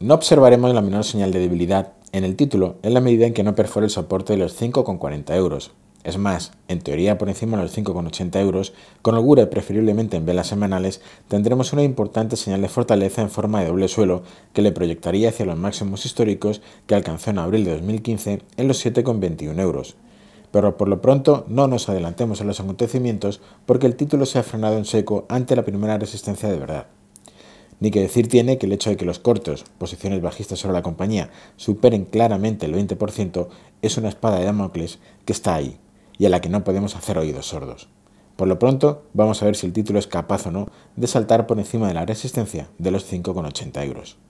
No observaremos la menor señal de debilidad en el título en la medida en que no perfore el soporte de los 5,40 euros. Es más, en teoría por encima de los 5,80 euros, con holgura y preferiblemente en velas semanales, tendremos una importante señal de fortaleza en forma de doble suelo que le proyectaría hacia los máximos históricos que alcanzó en abril de 2015 en los 7,21 euros pero por lo pronto no nos adelantemos a los acontecimientos porque el título se ha frenado en seco ante la primera resistencia de verdad. Ni que decir tiene que el hecho de que los cortos, posiciones bajistas sobre la compañía, superen claramente el 20% es una espada de Damocles que está ahí y a la que no podemos hacer oídos sordos. Por lo pronto, vamos a ver si el título es capaz o no de saltar por encima de la resistencia de los 5,80 euros.